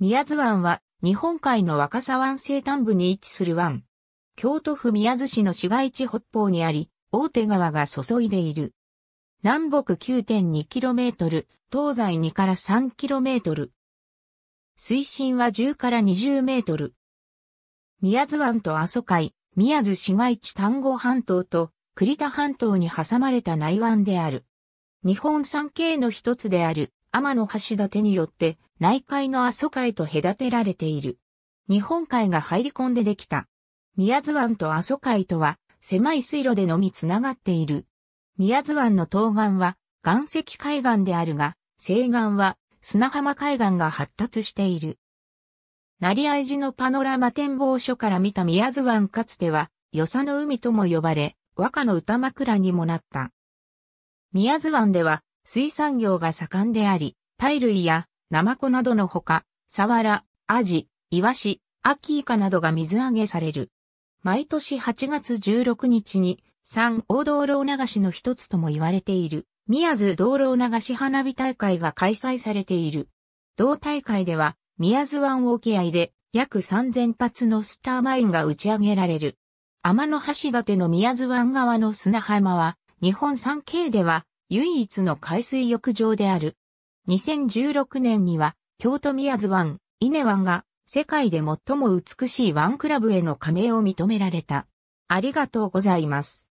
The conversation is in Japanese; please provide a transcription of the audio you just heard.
宮津湾は日本海の若狭湾西端部に位置する湾。京都府宮津市の市街地北方にあり、大手川が注いでいる。南北 9.2km、東西2から 3km。水深は10から 20m。宮津湾と阿蘇海、宮津市街地丹後半島と栗田半島に挟まれた内湾である。日本三景の一つである天橋立によって内海の阿蘇海と隔てられている。日本海が入り込んでできた。宮津湾と阿蘇海とは狭い水路でのみつながっている。宮津湾の東岸は岩石海岸であるが、西岸は砂浜海岸が発達している。成合寺のパノラマ展望所から見た宮津湾かつては、与謝の海とも呼ばれ、和歌の歌枕にもなった。宮津湾では水産業が盛んであり、タイ類やナマコなどのほか、サワラ、アジ、イワシ、アキイカなどが水揚げされる。毎年8月16日に、三大道路流しの一つとも言われている、宮津道路流し花火大会が開催されている。同大会では、宮津湾沖合で約3000発のスターマインが打ち上げられる。天の橋立の宮津湾側の砂浜は、日本三景では唯一の海水浴場である。2016年には、京都宮津湾、稲湾が、世界で最も美しい湾クラブへの加盟を認められた。ありがとうございます。